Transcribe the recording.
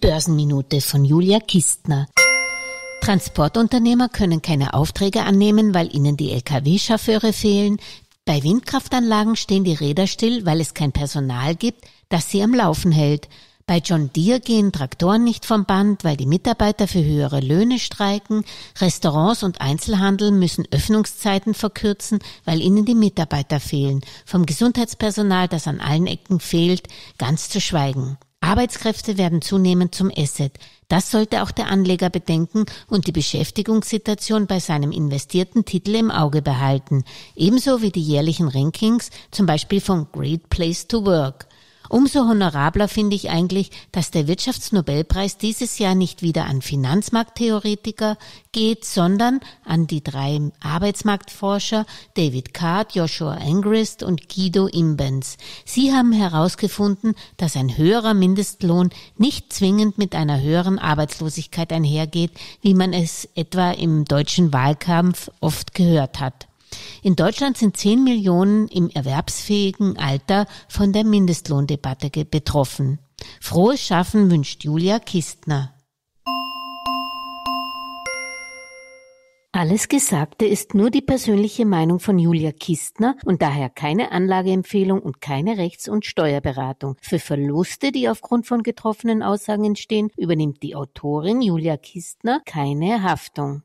Börsenminute von Julia Kistner. Transportunternehmer können keine Aufträge annehmen, weil ihnen die Lkw-Chauffeure fehlen. Bei Windkraftanlagen stehen die Räder still, weil es kein Personal gibt, das sie am Laufen hält. Bei John Deere gehen Traktoren nicht vom Band, weil die Mitarbeiter für höhere Löhne streiken. Restaurants und Einzelhandel müssen Öffnungszeiten verkürzen, weil ihnen die Mitarbeiter fehlen. Vom Gesundheitspersonal, das an allen Ecken fehlt, ganz zu schweigen. Arbeitskräfte werden zunehmend zum Asset. Das sollte auch der Anleger bedenken und die Beschäftigungssituation bei seinem investierten Titel im Auge behalten, ebenso wie die jährlichen Rankings, zum Beispiel von Great Place to Work. Umso honorabler finde ich eigentlich, dass der Wirtschaftsnobelpreis dieses Jahr nicht wieder an Finanzmarkttheoretiker geht, sondern an die drei Arbeitsmarktforscher David Card, Joshua Angrist und Guido Imbens. Sie haben herausgefunden, dass ein höherer Mindestlohn nicht zwingend mit einer höheren Arbeitslosigkeit einhergeht, wie man es etwa im deutschen Wahlkampf oft gehört hat. In Deutschland sind 10 Millionen im erwerbsfähigen Alter von der Mindestlohndebatte betroffen. Frohes Schaffen wünscht Julia Kistner. Alles Gesagte ist nur die persönliche Meinung von Julia Kistner und daher keine Anlageempfehlung und keine Rechts- und Steuerberatung. Für Verluste, die aufgrund von getroffenen Aussagen entstehen, übernimmt die Autorin Julia Kistner keine Haftung.